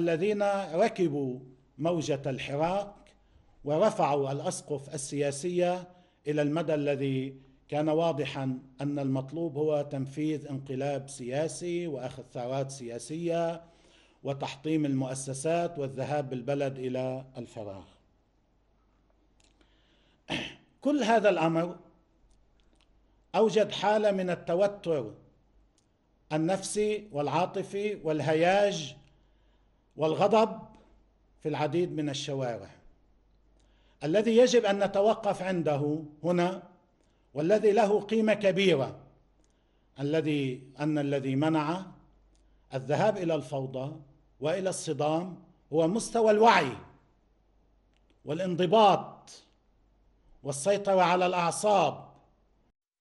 الذين ركبوا موجة الحراك ورفعوا الأسقف السياسية إلى المدى الذي كان واضحا أن المطلوب هو تنفيذ انقلاب سياسي وأخذ ثورات سياسية وتحطيم المؤسسات والذهاب بالبلد إلى الفراغ كل هذا الأمر أوجد حالة من التوتر النفسي والعاطفي والهياج والغضب في العديد من الشوارع الذي يجب ان نتوقف عنده هنا والذي له قيمه كبيره الذي ان الذي منع الذهاب الى الفوضى والى الصدام هو مستوى الوعي والانضباط والسيطره على الاعصاب